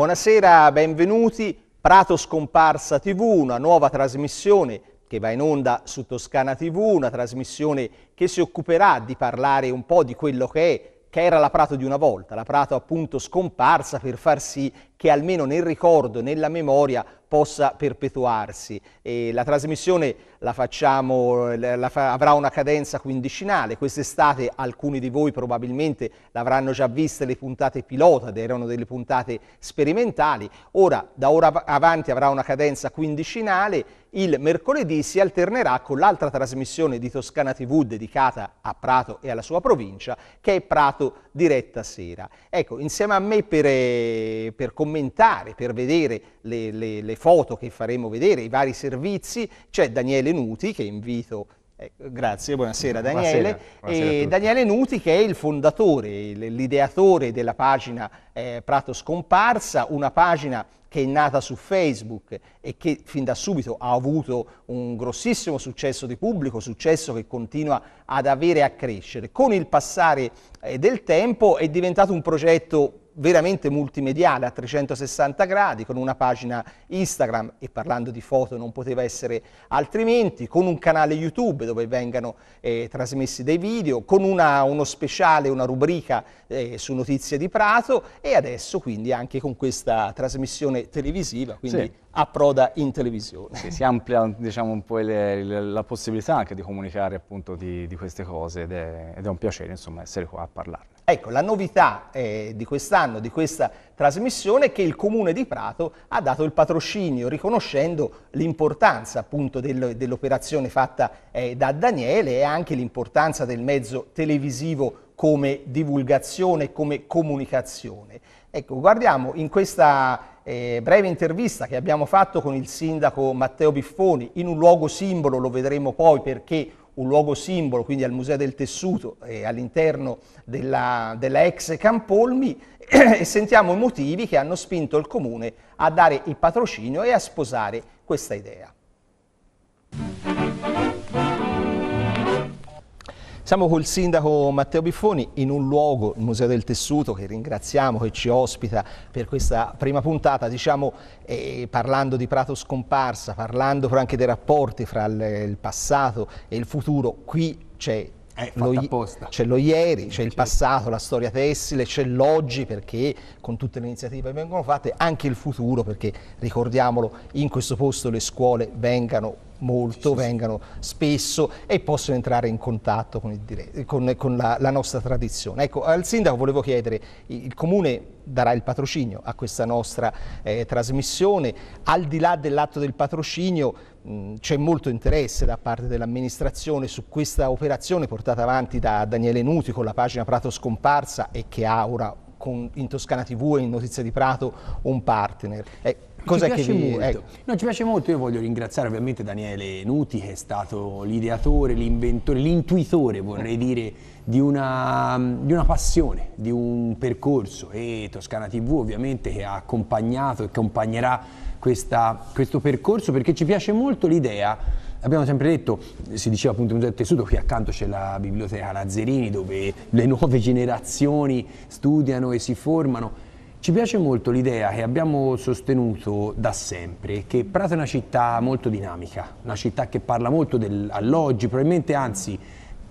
Buonasera, benvenuti. Prato Scomparsa TV, una nuova trasmissione che va in onda su Toscana TV, una trasmissione che si occuperà di parlare un po' di quello che è che era la Prato di una volta, la Prato appunto scomparsa per far sì che almeno nel ricordo, nella memoria, possa perpetuarsi. E la trasmissione la facciamo, la fa, avrà una cadenza quindicinale, quest'estate alcuni di voi probabilmente l'avranno già vista le puntate pilota, erano delle puntate sperimentali, ora da ora avanti avrà una cadenza quindicinale, il mercoledì si alternerà con l'altra trasmissione di Toscana TV dedicata a Prato e alla sua provincia, che è Prato Diretta Sera. Ecco, insieme a me per, eh, per commentare, per vedere le, le, le foto che faremo vedere, i vari servizi, c'è Daniele Nuti che invito eh, grazie, buonasera Daniele. Buonasera, buonasera Daniele Nuti che è il fondatore, l'ideatore della pagina eh, Prato Scomparsa, una pagina che è nata su Facebook e che fin da subito ha avuto un grossissimo successo di pubblico, successo che continua ad avere e a crescere. Con il passare eh, del tempo è diventato un progetto veramente multimediale a 360 gradi, con una pagina Instagram e parlando di foto non poteva essere altrimenti, con un canale YouTube dove vengano eh, trasmessi dei video, con una, uno speciale, una rubrica eh, su notizie di Prato e adesso quindi anche con questa trasmissione televisiva, quindi sì. proda in televisione. Sì, si amplia diciamo, un po' le, le, la possibilità anche di comunicare appunto di, di queste cose ed è, ed è un piacere insomma, essere qua a parlarne. Ecco, la novità eh, di quest'anno, di questa trasmissione, è che il Comune di Prato ha dato il patrocinio, riconoscendo l'importanza appunto del, dell'operazione fatta eh, da Daniele e anche l'importanza del mezzo televisivo come divulgazione, come comunicazione. Ecco, guardiamo in questa eh, breve intervista che abbiamo fatto con il sindaco Matteo Biffoni, in un luogo simbolo, lo vedremo poi perché un luogo simbolo, quindi al Museo del Tessuto e all'interno della, della ex Campolmi e sentiamo i motivi che hanno spinto il Comune a dare il patrocinio e a sposare questa idea. Siamo col sindaco Matteo Biffoni in un luogo, il Museo del Tessuto, che ringraziamo, che ci ospita per questa prima puntata, diciamo eh, parlando di Prato Scomparsa, parlando però anche dei rapporti fra il passato e il futuro, qui c'è eh, lo, apposta. c'è lo ieri, c'è il passato, la storia tessile, c'è l'oggi perché con tutte le iniziative che vengono fatte, anche il futuro perché ricordiamolo, in questo posto le scuole vengano molto, sì, vengano spesso e possono entrare in contatto con, dire... con, con la, la, nostra tradizione. Ecco, al sindaco volevo chiedere, il comune darà il patrocinio a questa nostra eh, trasmissione, al di là dell'atto del patrocinio c'è molto interesse da parte dell'amministrazione su questa operazione portata avanti da Daniele Nuti con la pagina Prato Scomparsa e che ha ora con, in Toscana TV e in Notizia di Prato un partner. Eh, cosa ci piace, che vi, molto. Ecco. No, ci piace molto, io voglio ringraziare ovviamente Daniele Nuti che è stato l'ideatore, l'inventore, l'intuitore vorrei dire di una, di una, passione, di un percorso e Toscana TV ovviamente che ha accompagnato e accompagnerà questa, questo percorso perché ci piace molto l'idea abbiamo sempre detto, si diceva appunto Museo del Tessuto, qui accanto c'è la biblioteca Lazzerini dove le nuove generazioni studiano e si formano. Ci piace molto l'idea che abbiamo sostenuto da sempre, che Prato è una città molto dinamica, una città che parla molto dell'oggi, probabilmente anzi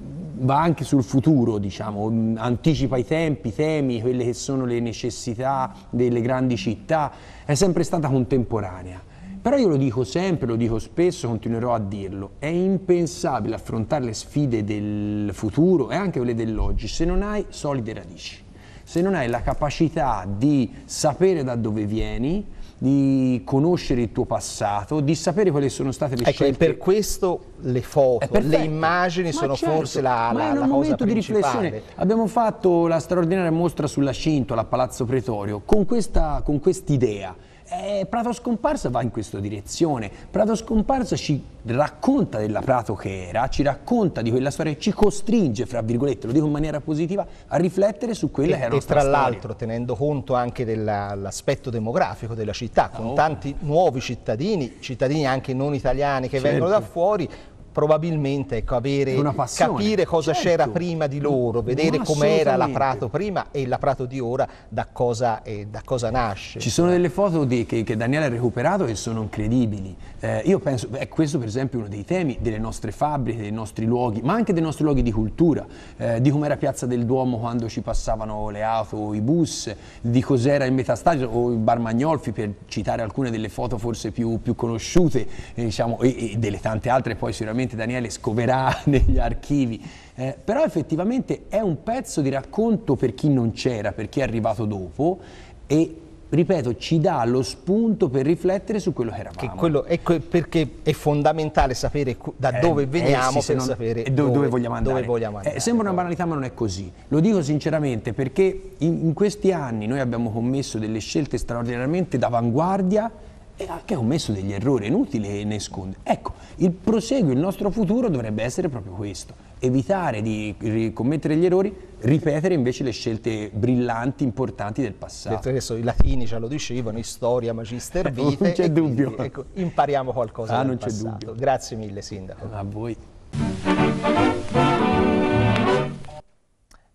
va anche sul futuro, diciamo, anticipa i tempi, i temi, quelle che sono le necessità delle grandi città, è sempre stata contemporanea. Però io lo dico sempre, lo dico spesso, continuerò a dirlo, è impensabile affrontare le sfide del futuro e anche quelle dell'oggi se non hai solide radici, se non hai la capacità di sapere da dove vieni, di conoscere il tuo passato, di sapere quali sono state le ecco, scelte. E per questo le foto, le immagini ma sono certo, forse la, la, ma è un momento di riflessione. Abbiamo fatto la straordinaria mostra sulla cintola a Palazzo Pretorio con questa con quest'idea eh, Prato Scomparso va in questa direzione. Prato Scomparso ci racconta della Prato che era, ci racconta di quella storia e ci costringe, fra virgolette, lo dico in maniera positiva, a riflettere su quella e, che era la storia. E tra l'altro tenendo conto anche dell'aspetto demografico della città, con oh. tanti nuovi cittadini, cittadini anche non italiani che certo. vengono da certo. fuori, probabilmente ecco, avere, capire cosa certo. c'era prima di loro, vedere com'era la Prato prima e la Prato di ora, da cosa, eh, da cosa, nasce. Ci sono delle foto di, che, che, Daniele ha recuperato che sono incredibili. Eh, io penso, eh, questo per esempio è uno dei temi delle nostre fabbriche, dei nostri luoghi, ma anche dei nostri luoghi di cultura, eh, di com'era Piazza del Duomo quando ci passavano le auto o i bus, di cos'era il metastadio o il Bar Magnolfi, per citare alcune delle foto forse più, più conosciute eh, diciamo, e, e delle tante altre poi sicuramente probabilmente Daniele scoverà negli archivi, eh, però effettivamente è un pezzo di racconto per chi non c'era, per chi è arrivato dopo e ripeto, ci dà lo spunto per riflettere su quello che eravamo. Che quello è que perché è fondamentale sapere da eh, dove eh, veniamo eh sì, per non, sapere do dove, dove, vogliamo andare. Dove vogliamo eh, andare eh, sembra una banalità ma non è così. Lo dico sinceramente perché in, in questi anni noi abbiamo commesso delle scelte straordinariamente d'avanguardia che ha commesso degli errori inutili e ne Ecco, il proseguo, il nostro futuro dovrebbe essere proprio questo, evitare di commettere gli errori, ripetere invece le scelte brillanti, importanti del passato. Detto questo, i latini già lo dicevano, storia, magister, eh, vite. non c'è dubbio. Quindi, ecco, impariamo qualcosa ah, non c'è passato. Dubbio. Grazie mille, Sindaco. A voi.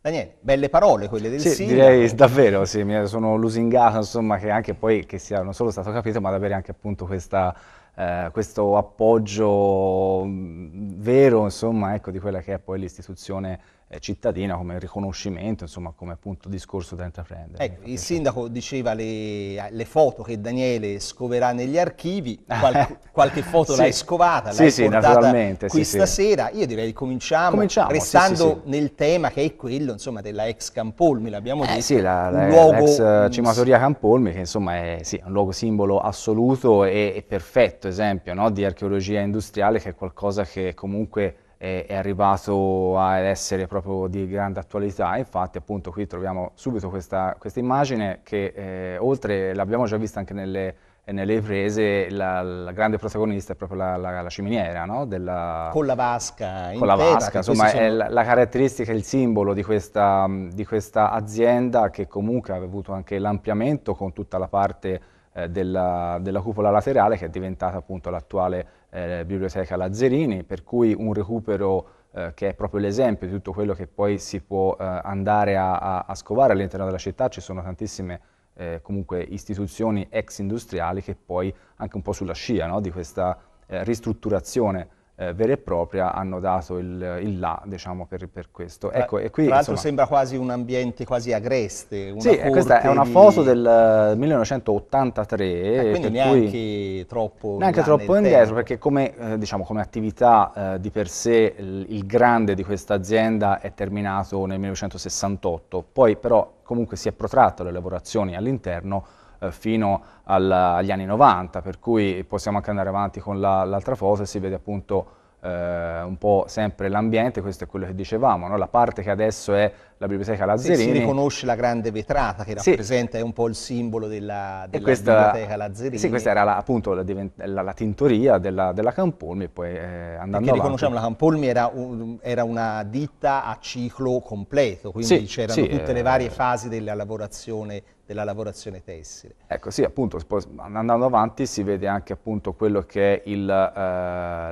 Daniele, belle parole quelle del sì, sindaco. direi davvero, sì, mi sono lusingato insomma che anche poi che sia non solo stato capito ma ad avere anche appunto questa, eh, questo appoggio mm, vero insomma ecco di quella che è poi l'istituzione eh, cittadina come riconoscimento, insomma come appunto discorso da intraprendere. Ecco, il sindaco diceva le, le, foto che Daniele scoverà negli archivi, Qual, qualche foto sì. l'hai scovata, sì, l'hai sì, portata qui sì, stasera, io direi cominciamo, cominciamo restando nel tema che è quello insomma della ex Campolmi, l'abbiamo eh, detto. Sì, la, la, luogo, l'ex cimatoria Campolmi che insomma è sì, un luogo simbolo assoluto e, e perfetto esempio no, di archeologia industriale che è qualcosa che comunque è, è arrivato a essere proprio di grande attualità. Infatti appunto qui troviamo subito questa, questa immagine che eh, oltre l'abbiamo già vista anche nelle nelle riprese la, la, grande protagonista è proprio la, la, la ciminiera, no? Della, con la vasca. Con la vasca, testa, insomma sono... è la, caratteristica, il simbolo di questa, di questa azienda che comunque ha avuto anche l'ampliamento con tutta la parte eh, della, della, cupola laterale che è diventata appunto l'attuale eh, biblioteca Lazzerini, per cui un recupero eh, che è proprio l'esempio di tutto quello che poi si può eh, andare a, a, a scovare all'interno della città, ci sono tantissime eh, comunque istituzioni ex industriali che poi anche un po' sulla scia no, di questa eh, ristrutturazione eh, vera e propria hanno dato il, il là diciamo, per, per, questo. Ecco, e qui, Tra l'altro sembra quasi un ambiente quasi agreste. sì, questa è una foto di... del 1983. Eh, eh quindi neanche troppo Neanche troppo indietro tempo. perché come, eh, diciamo, come attività eh, di per sé il, il grande di questa azienda è terminato nel 1968, poi però comunque si è protratto le lavorazioni all'interno eh, fino al, agli anni 90, per cui possiamo anche andare avanti con l'altra la, foto e si vede appunto eh, un po' sempre l'ambiente, questo è quello che dicevamo, no? la parte che adesso è la biblioteca Lazzerini. Sì, si riconosce la grande vetrata che rappresenta, sì. è un po' il simbolo della, della questa, biblioteca Lazzerini. Sì, questa era la, appunto la, la, la, tintoria della, della Campolmi e poi eh, andando Perché avanti. riconosciamo la Campolmi era, un, era, una ditta a ciclo completo, quindi sì, c'erano sì, tutte eh, le varie fasi della lavorazione della lavorazione tessile. Ecco sì, appunto, andando avanti si vede anche appunto quello che è il, eh,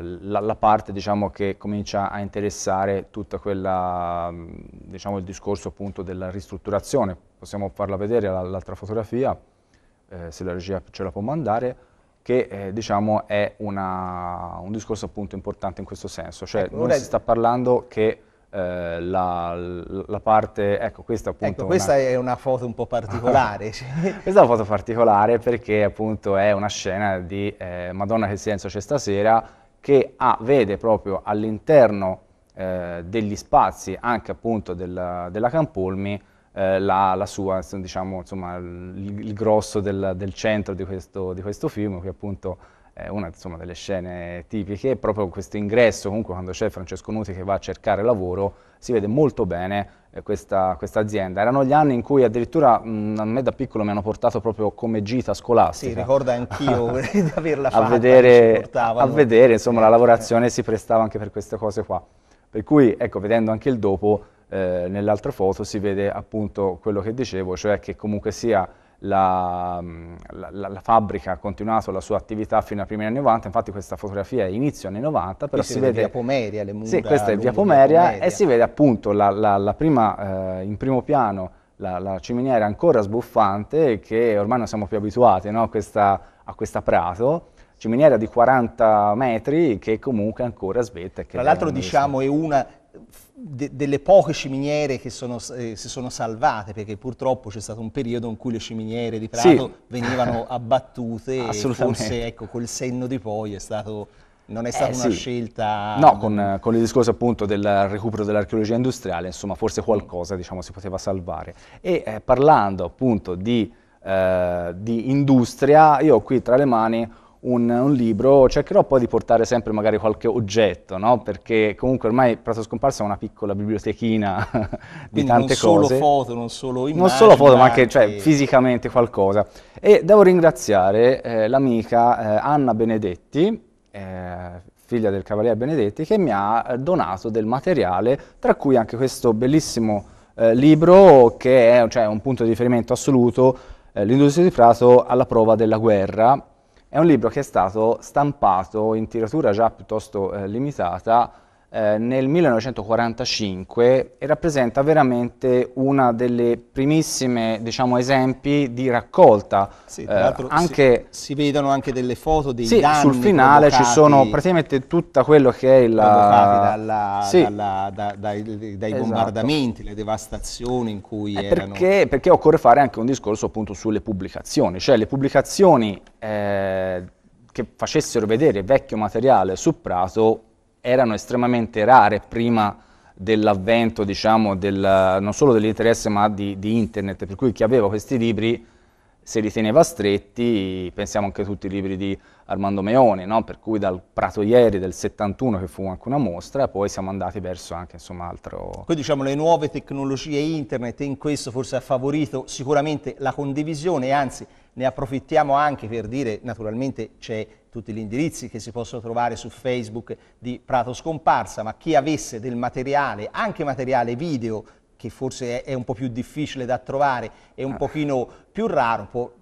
la, la, parte diciamo, che comincia a interessare tutto mm, diciamo, il discorso appunto della ristrutturazione. Possiamo farla vedere all'altra fotografia, eh, se la regia ce la può mandare, che eh, diciamo, è una, un discorso appunto importante in questo senso, cioè ecco, non si sta parlando che eh, la, la, parte, ecco questa appunto... Ecco, questa una... è una foto un po' particolare. questa è una foto particolare perché appunto è una scena di eh, Madonna che silenzio c'è stasera che ah, vede proprio all'interno eh, degli spazi anche appunto del, della Campolmi eh, la, la, sua, diciamo, insomma, il, il grosso del, del centro di questo, di questo film, che appunto eh, una insomma, delle scene tipiche, proprio questo ingresso, comunque quando c'è Francesco Nuti che va a cercare lavoro, si vede molto bene eh, questa, questa, azienda. Erano gli anni in cui addirittura mh, mm, a me da piccolo mi hanno portato proprio come gita scolastica. Sì, ricorda anch'io di averla fatta. A vedere, a vedere insomma, la lavorazione si prestava anche per queste cose qua. Per cui, ecco, vedendo anche il dopo, eh, nell'altra foto si vede appunto quello che dicevo, cioè che comunque sia la, la, la, fabbrica ha continuato la sua attività fino ai primi anni 90, infatti questa fotografia è inizio anni 90, però si, si, vede... via Pomeria, le mura... Sì, questa è via Pomeria, via Pomeria, e si vede appunto la, prima, eh, in primo piano la, ciminiera ancora sbuffante che ormai non siamo più abituati no? questa, a questa prato, ciminiera di 40 metri che comunque ancora svetta. Tra l'altro diciamo è una de, delle poche ciminiere che sono, eh, si sono salvate, perché purtroppo c'è stato un periodo in cui le ciminiere di Prato sì. venivano abbattute e forse ecco, col senno di poi è stato non è eh, stata eh, una scelta... No, con, con, il discorso appunto del recupero dell'archeologia industriale, insomma, forse qualcosa diciamo, si poteva salvare. E eh, parlando appunto di, eh, di, industria, io ho qui tra le mani un, un, libro, cercherò poi di portare sempre magari qualche oggetto, no? perché comunque ormai Prato Scomparso è una piccola bibliotechina di Quindi tante cose. Non solo foto, non solo immagini. Non solo foto, ma anche cioè, fisicamente qualcosa. E devo ringraziare eh, l'amica eh, Anna Benedetti, eh, figlia del Cavaliere Benedetti, che mi ha donato del materiale, tra cui anche questo bellissimo eh, libro che è cioè, un punto di riferimento assoluto, eh, L'industria di Prato alla prova della guerra, è un libro che è stato stampato in tiratura già piuttosto eh, limitata eh, nel 1945 e rappresenta veramente uno delle primissime diciamo, esempi di raccolta. Sì, eh, anche, si, si, vedono anche delle foto dei sì, danni sul finale ci sono praticamente tutto quello che è il... Dalla, sì. dalla, da, dai, dai esatto. bombardamenti, le devastazioni in cui eh, erano... Perché, perché, occorre fare anche un discorso appunto sulle pubblicazioni, cioè le pubblicazioni eh, che facessero vedere vecchio materiale su Prato erano estremamente rare prima dell'avvento, diciamo, del, non solo dell'interesse ma di, di, internet, per cui chi aveva questi libri se li teneva stretti, pensiamo anche a tutti i libri di Armando Meone, no? per cui dal Prato Ieri del 71, che fu anche una mostra, poi siamo andati verso anche insomma altro... Poi diciamo le nuove tecnologie internet in questo forse ha favorito sicuramente la condivisione, anzi ne approfittiamo anche per dire naturalmente c'è tutti gli indirizzi che si possono trovare su Facebook di Prato Scomparsa, ma chi avesse del materiale, anche materiale video, che forse è, un po' più difficile da trovare e un ah. pochino più raro, può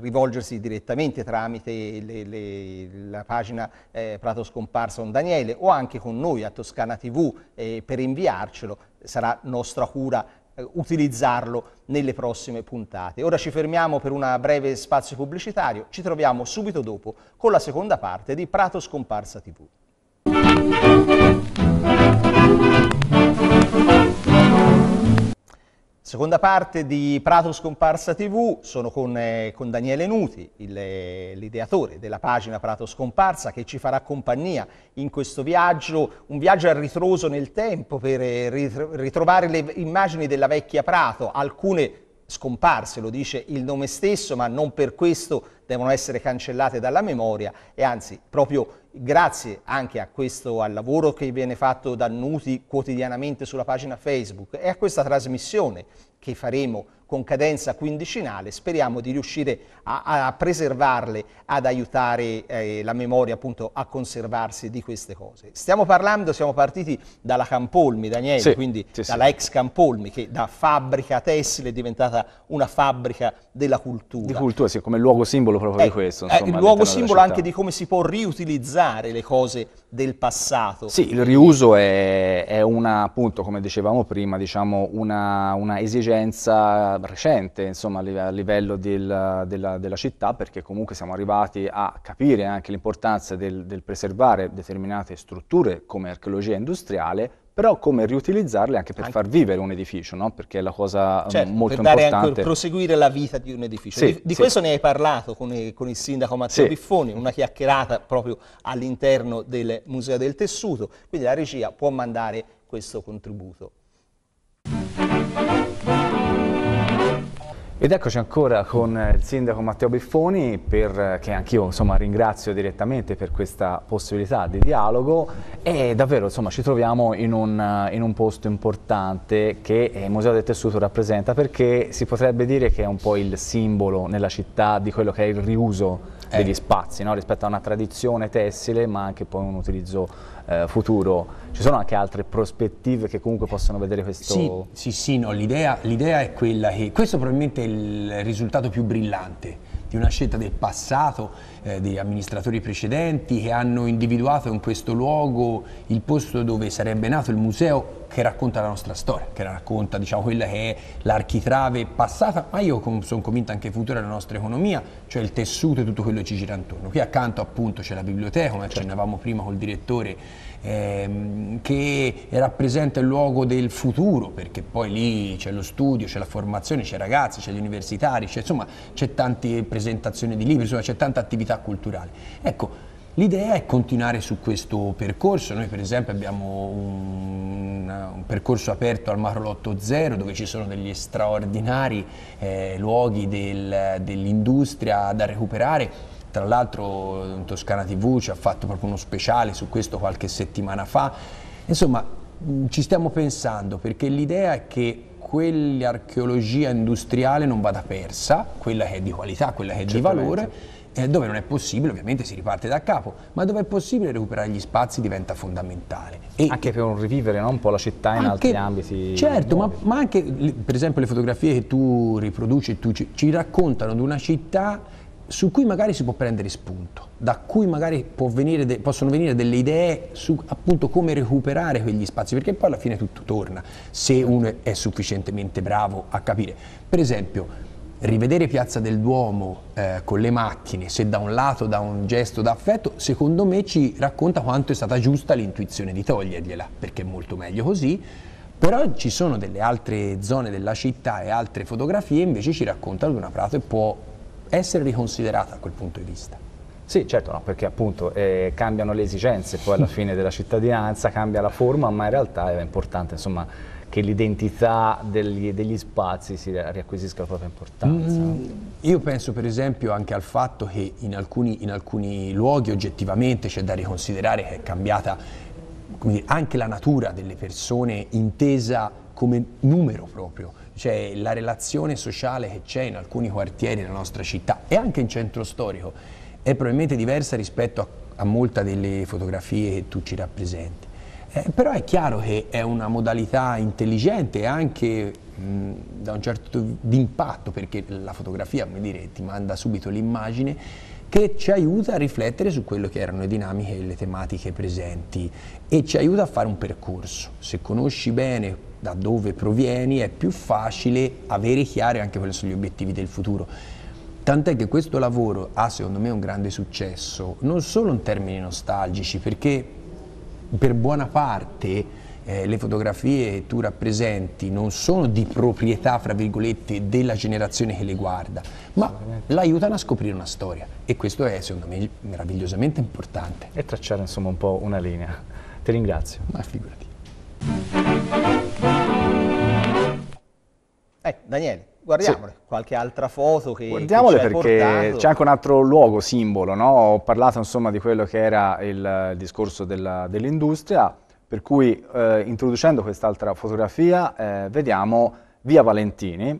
rivolgersi direttamente tramite le, le, la pagina eh, Prato Scomparsa on Daniele o anche con noi a Toscana TV eh, per inviarcelo sarà nostra cura eh, utilizzarlo nelle prossime puntate. Ora ci fermiamo per un breve spazio pubblicitario, ci troviamo subito dopo con la seconda parte di Prato Scomparsa TV. Seconda parte di Prato Scomparsa TV, sono con, eh, con Daniele Nuti, eh, l'ideatore della pagina Prato Scomparsa, che ci farà compagnia in questo viaggio, un viaggio a ritroso nel tempo per eh, ritrovare le immagini della vecchia Prato, alcune scomparse, lo dice il nome stesso, ma non per questo devono essere cancellate dalla memoria e anzi proprio grazie anche a questo, al lavoro che viene fatto da Nuti quotidianamente sulla pagina Facebook e a questa trasmissione che faremo con cadenza quindicinale, speriamo di riuscire a, a preservarle, ad aiutare eh, la memoria appunto a conservarsi di queste cose. Stiamo parlando, siamo partiti dalla Campolmi, Daniele, sì, quindi sì, dalla sì. ex Campolmi che da fabbrica tessile è diventata una fabbrica della cultura. Di cultura, sì, come luogo simbolo proprio eh, di questo. Eh, insomma, eh, luogo simbolo anche di come si può riutilizzare le cose del passato. Sì, il riuso è, è una, appunto, come dicevamo prima, diciamo una, una esigenza recente insomma, a livello del, della, della, città perché comunque siamo arrivati a capire anche l'importanza del, del preservare determinate strutture come archeologia industriale però come riutilizzarle anche per anche. far vivere un edificio, no? perché è la cosa mm, certo, molto per importante. Per proseguire la vita di un edificio. Sì, di, di sì. questo ne hai parlato con, il, con il sindaco Matteo sì. Biffoni, una chiacchierata proprio all'interno del Museo del Tessuto, quindi la regia può mandare questo contributo. Ed eccoci ancora con eh, il sindaco Matteo Biffoni, per, eh, che anch'io ringrazio direttamente per questa possibilità di dialogo e davvero insomma, ci troviamo in un, eh, in un, posto importante che il Museo del Tessuto rappresenta perché si potrebbe dire che è un po' il simbolo nella città di quello che è il riuso eh. spazi no? rispetto a una tradizione tessile ma anche poi un utilizzo eh, futuro. Ci sono anche altre prospettive che comunque possono vedere questo? Sì, sì, sì no, l'idea è quella che... Questo probabilmente è il risultato più brillante di una scelta del passato, eh, degli amministratori precedenti che hanno individuato in questo luogo il posto dove sarebbe nato il museo che racconta la nostra storia, che racconta diciamo, quella che è l'architrave passata, ma io sono convinta anche futura della nostra economia, cioè il tessuto e tutto quello che ci gira intorno. Qui accanto appunto c'è la biblioteca, come accennavamo prima col direttore ehm, che rappresenta il luogo del futuro, perché poi lì c'è lo studio, c'è la formazione, c'è i ragazzi, c'è gli universitari, c'è, insomma c'è tante presentazioni di libri, insomma c'è tanta attività culturale. Ecco, L'idea è continuare su questo percorso, noi per esempio abbiamo un, un percorso aperto al Marolotto Zero dove ci sono degli straordinari eh, luoghi del, dell'industria da recuperare tra l'altro Toscana TV ci ha fatto proprio uno speciale su questo qualche settimana fa. Insomma, mm, ci stiamo pensando perché l'idea è che quell'archeologia industriale non vada persa, quella che è di qualità, quella che è di valore, dove non è possibile ovviamente si riparte da capo, ma dove è possibile recuperare gli spazi diventa fondamentale. E anche per un rivivere no? un po' la città in anche, altri ambiti. Certo, ma, ma, anche per esempio le fotografie che tu riproduci, tu ci, ci raccontano di una città su cui magari si può prendere spunto, da cui magari venire de, possono venire delle idee su appunto come recuperare quegli spazi, perché poi alla fine tutto torna, se uno è sufficientemente bravo a capire. Per esempio, rivedere Piazza del Duomo eh, con le macchine, se da un lato da un gesto d'affetto, secondo me ci racconta quanto è stata giusta l'intuizione di togliergliela, perché è molto meglio così. Però ci sono delle altre zone della città e altre fotografie invece ci raccontano di una prato e può essere riconsiderata da quel punto di vista. Sì, certo, no, perché appunto eh, cambiano le esigenze poi alla fine della cittadinanza, cambia la forma, ma in realtà è importante insomma, che l'identità degli, degli, spazi si riacquisisca la propria importanza. Mm, io penso per esempio anche al fatto che in alcuni, in alcuni luoghi oggettivamente c'è da riconsiderare che è cambiata dire, anche la natura delle persone intesa come numero proprio cioè la relazione sociale che c'è in alcuni quartieri della nostra città e anche in centro storico è probabilmente diversa rispetto a, a molte delle fotografie che tu ci rappresenti. Eh, però è chiaro che è una modalità intelligente anche mh, da un certo impatto perché la fotografia dire, ti manda subito l'immagine che ci aiuta a riflettere su quello che erano le dinamiche e le tematiche presenti e ci aiuta a fare un percorso. Se conosci bene da dove provieni, è più facile avere chiari anche quali sono gli obiettivi del futuro. Tant'è che questo lavoro ha secondo me un grande successo, non solo in termini nostalgici, perché per buona parte eh, le fotografie che tu rappresenti non sono di proprietà, fra virgolette, della generazione che le guarda, ma l'aiutano a scoprire una storia e questo è secondo me meravigliosamente importante. E tracciare insomma un po' una linea. Ti ringrazio. Ma figurati. Eh, Daniele, guardiamole, sì. qualche altra foto che Guardiamole che perché c'è anche un altro luogo, simbolo, no? Ho parlato insomma di quello che era il, il discorso dell'industria, per cui eh, introducendo quest'altra fotografia eh, vediamo Via Valentini,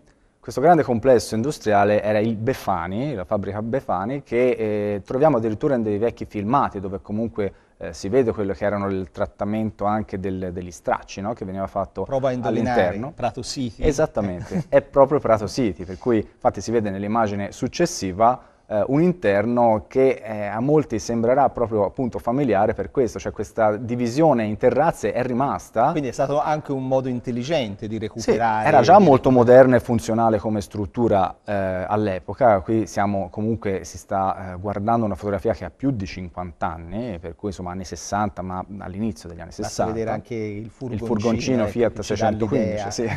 questo grande complesso industriale era il Befani, la fabbrica Befani, che eh, troviamo addirittura in dei vecchi filmati dove comunque eh, si vede quello che era il trattamento anche del, degli stracci no? che veniva fatto Prova all'interno. Prato City. Esattamente, è proprio Prato City, per cui infatti si vede nell'immagine successiva eh, un interno che eh, a molti sembrerà proprio appunto familiare per questo, cioè questa divisione in terrazze è rimasta. Quindi è stato anche un modo intelligente di recuperare. Sì, era già molto moderna e funzionale come struttura eh, all'epoca, qui siamo comunque, si sta eh, guardando una fotografia che ha più di 50 anni, per cui insomma anni 60, ma all'inizio degli anni 60. Basta vedere anche il furgoncino, il furgoncino ecco, Fiat 615, sì.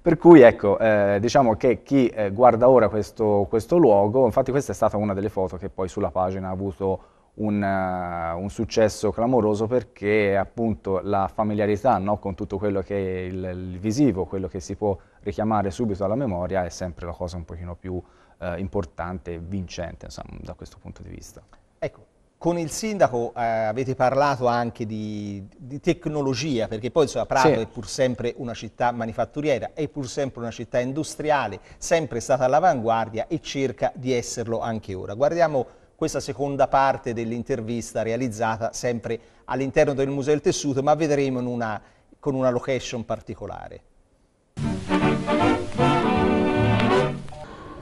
per cui ecco, eh, diciamo che chi eh, guarda ora questo, questo luogo, infatti questa questa è stata una delle foto che poi sulla pagina ha avuto un, uh, un successo clamoroso perché appunto la familiarità no, con tutto quello che è il, il, visivo, quello che si può richiamare subito alla memoria è sempre la cosa un pochino più uh, importante e vincente insomma, da questo punto di vista. Ecco, con il sindaco eh, avete parlato anche di, di, tecnologia, perché poi insomma, Prato sì. è pur sempre una città manifatturiera, è pur sempre una città industriale, sempre stata all'avanguardia e cerca di esserlo anche ora. Guardiamo questa seconda parte dell'intervista realizzata sempre all'interno del Museo del Tessuto, ma vedremo una, con una location particolare.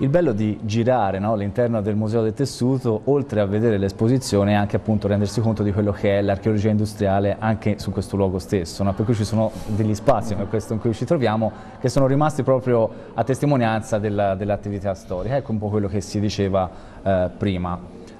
Il bello di girare no, all'interno del Museo del Tessuto, oltre a vedere l'esposizione, è anche appunto rendersi conto di quello che è l'archeologia industriale anche su questo luogo stesso. No? Per cui ci sono degli spazi come questo in cui ci troviamo che sono rimasti proprio a testimonianza dell'attività storica. Ecco un po' quello che si diceva eh, prima.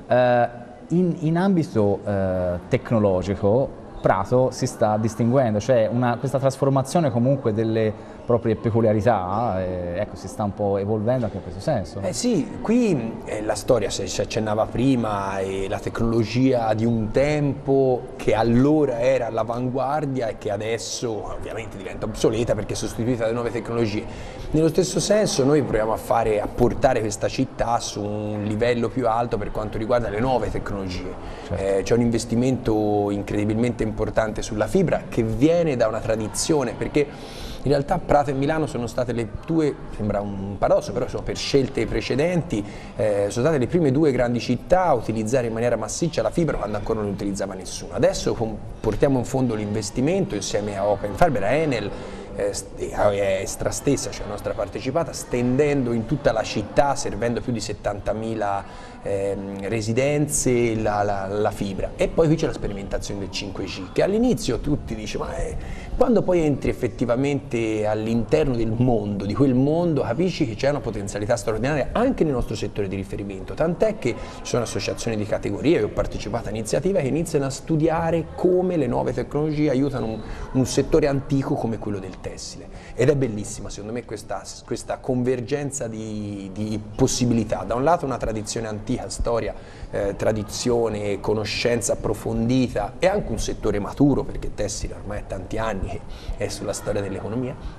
Eh, in, in, ambito eh, tecnologico Prato si sta distinguendo, cioè una, questa trasformazione comunque delle proprie peculiarità, eh, ecco, si sta un po' evolvendo anche in questo senso. Eh sì, qui eh, la storia, se si accennava prima, eh, la tecnologia di un tempo che allora era all'avanguardia e che adesso ovviamente diventa obsoleta perché è sostituita da nuove tecnologie. Nello stesso senso noi proviamo a, fare, a portare questa città su un livello più alto per quanto riguarda le nuove tecnologie. Certo. Eh, c'è un investimento incredibilmente importante sulla fibra che viene da una tradizione perché in realtà Prato e Milano sono state le due, sembra un paradosso, però sono per scelte precedenti, eh, sono state le prime due grandi città a utilizzare in maniera massiccia la fibra quando ancora non utilizzava nessuno. Adesso portiamo in fondo l'investimento insieme a Open Fiber, a Enel, eh, eh, eh, Estra stessa, cioè la nostra partecipata, stendendo in tutta la città, servendo più di 70.000 ehm, residenze, la, la, la, fibra. E poi qui c'è la sperimentazione del 5G, che all'inizio tutti dicono, ma eh, quando poi entri effettivamente all'interno del mondo, di quel mondo, capisci che c'è una potenzialità straordinaria anche nel nostro settore di riferimento, tant'è che ci sono associazioni di categoria, io ho partecipato a iniziative che iniziano a studiare come le nuove tecnologie aiutano un, un settore antico come quello del tessile. Ed è bellissima secondo me questa, questa convergenza di, di possibilità, da un lato una tradizione antica, un'antica storia, eh, tradizione, conoscenza approfondita e anche un settore maturo, perché Tessile ormai è tanti anni che è sulla storia dell'economia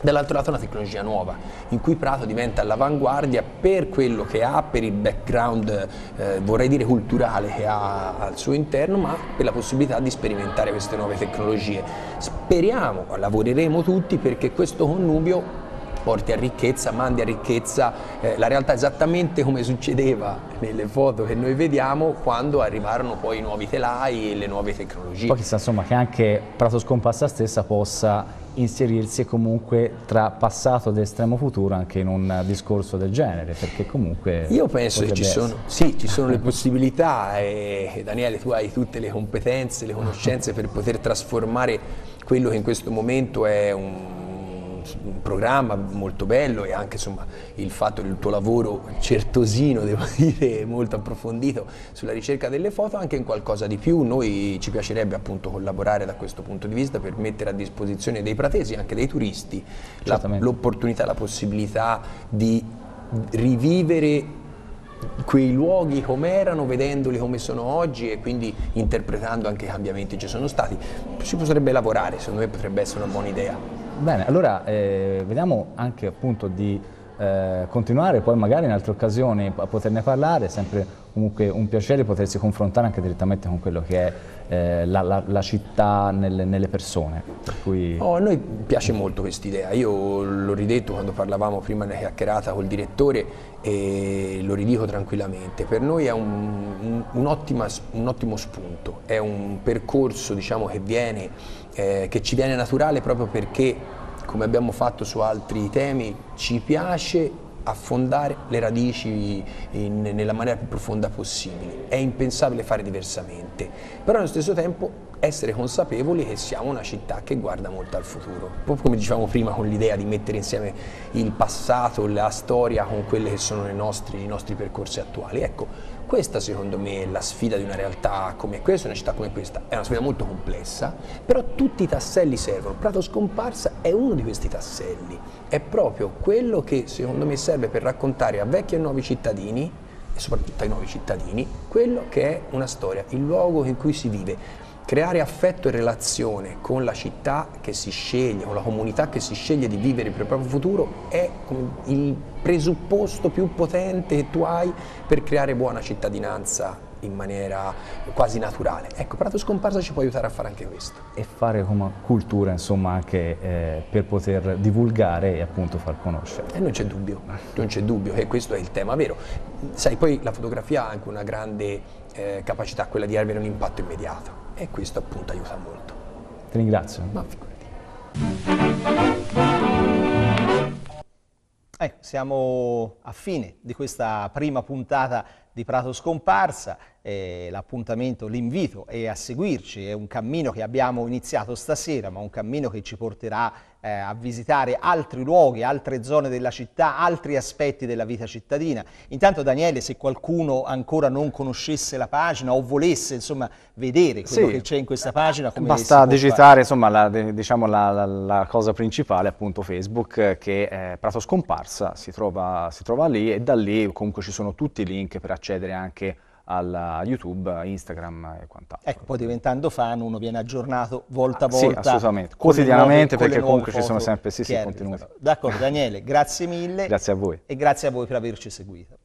dall'altro lato una tecnologia nuova in cui Prato diventa all'avanguardia per quello che ha, per il background eh, vorrei dire culturale che ha al suo interno ma per la possibilità di sperimentare queste nuove tecnologie. Speriamo, lavoreremo tutti perché questo connubio porti a ricchezza, mandi a ricchezza eh, la realtà esattamente come succedeva nelle foto che noi vediamo quando arrivarono poi i nuovi telai e le nuove tecnologie. Poi chissà insomma che anche Prato Scompassa stessa possa inserirsi comunque tra passato ed estremo futuro anche in un discorso del genere perché comunque io penso che ci sono, sì, ci sono le possibilità e Daniele tu hai tutte le competenze le conoscenze per poter trasformare quello che in questo momento è un un programma molto bello e anche insomma, il fatto del tuo lavoro certosino, devo dire, molto approfondito sulla ricerca delle foto, anche in qualcosa di più. Noi ci piacerebbe appunto collaborare da questo punto di vista per mettere a disposizione dei pratesi, anche dei turisti, l'opportunità, la possibilità di rivivere quei luoghi come erano, vedendoli come sono oggi e quindi interpretando anche i cambiamenti che ci sono stati, si potrebbe lavorare, secondo me potrebbe essere una buona idea. Bene, allora eh, vediamo anche appunto di eh, continuare, poi magari in altre occasioni a poterne parlare, è sempre comunque un piacere potersi confrontare anche direttamente con quello che è eh, la, la, la, città nelle, nelle persone. Cui... Oh, a noi piace molto questa idea, io l'ho ridetto quando parlavamo prima nella chiacchierata col direttore e lo ridico tranquillamente, per noi è un, un, un, un ottimo spunto, è un percorso diciamo, che, viene, eh, che ci viene naturale proprio perché come abbiamo fatto su altri temi ci piace affondare le radici in, nella maniera più profonda possibile. È impensabile fare diversamente, però allo stesso tempo essere consapevoli che siamo una città che guarda molto al futuro. Proprio come dicevamo prima con l'idea di mettere insieme il passato, la storia con quelli che sono nostri, i nostri percorsi attuali. Ecco, questa secondo me è la sfida di una realtà come questa, una città come questa, è una sfida molto complessa, però tutti i tasselli servono. Prato Scomparsa è uno di questi tasselli, è proprio quello che secondo me serve per raccontare a vecchi e nuovi cittadini, e soprattutto ai nuovi cittadini, quello che è una storia, il luogo in cui si vive creare affetto e relazione con la città che si sceglie, con la comunità che si sceglie di vivere il proprio futuro è il presupposto più potente che tu hai per creare buona cittadinanza in maniera quasi naturale. Ecco, Prato Scomparsa ci può aiutare a fare anche questo. E fare come cultura, insomma, anche eh, per poter divulgare e appunto far conoscere. E eh, non c'è dubbio, non c'è dubbio, che questo è il tema vero. Sai, poi la fotografia ha anche una grande eh, capacità, quella di avere un impatto immediato e questo appunto aiuta molto. Ti ringrazio. Ma figurati. Eh, siamo a fine di questa prima puntata di Prato Scomparsa, eh, l'appuntamento, l'invito è a seguirci, è un cammino che abbiamo iniziato stasera, ma un cammino che ci porterà eh, a visitare altri luoghi, altre zone della città, altri aspetti della vita cittadina. Intanto Daniele, se qualcuno ancora non conoscesse la pagina o volesse insomma, vedere quello sì. che c'è in questa pagina, basta digitare insomma, la, diciamo, la, la, la, cosa principale, appunto Facebook, che è Prato Scomparsa, si trova, si trova lì e da lì comunque ci sono tutti i link per accedere anche a alla YouTube, Instagram e quant'altro. Ecco, poi diventando fan uno viene aggiornato volta a ah, volta. Sì, assolutamente, quotidianamente nuove, perché comunque ci sono sempre sì, sì, contenuti. Esatto. D'accordo Daniele, grazie mille. grazie a voi. E grazie a voi per averci seguito.